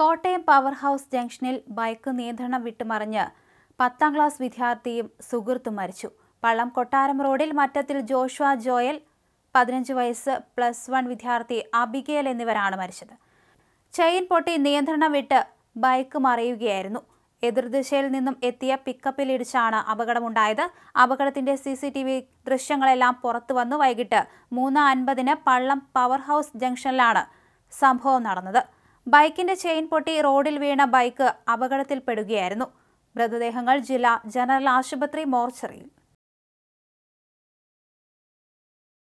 Kottayam power house ജംഗ്ഷനിൽ bike നിയന്ത്രണം വിട്ടുമറിഞ്ഞ് പത്താം ക്ലാസ് വിദ്യാർത്ഥിയും സുഹൃത്തും മരിച്ചു പള്ളം കൊട്ടാരം റോഡിൽ മറ്റത്തിൽ ജോഷ്വ ജോയൽ പതിനഞ്ച് വയസ്സ് പ്ലസ് വൺ വിദ്യാർത്ഥി അബിഗേൽ എന്നിവരാണ് മരിച്ചത് ചെയിൻ പൊട്ടി നിയന്ത്രണം വിട്ട് ബൈക്ക് മറിയുകയായിരുന്നു എതിർദിശയിൽ നിന്നും എത്തിയ പിക്കപ്പിൽ ഇടിച്ചാണ് അപകടമുണ്ടായത് അപകടത്തിന്റെ സി സി ടി വി ദൃശ്യങ്ങളെല്ലാം പുറത്തു വന്നു വൈകിട്ട് മൂന്ന് അൻപതിന് പള്ളം പവർ ഹൗസ് ജംഗ്ഷനിലാണ് സംഭവം നടന്നത് ബൈക്കിന്റെ ചെയിൻ പൊട്ടി റോഡിൽ വീണ ബൈക്ക് അപകടത്തിൽപ്പെടുകയായിരുന്നു മൃതദേഹങ്ങൾ ജില്ലാ ജനറൽ ആശുപത്രി മോർച്ചറിയിൽ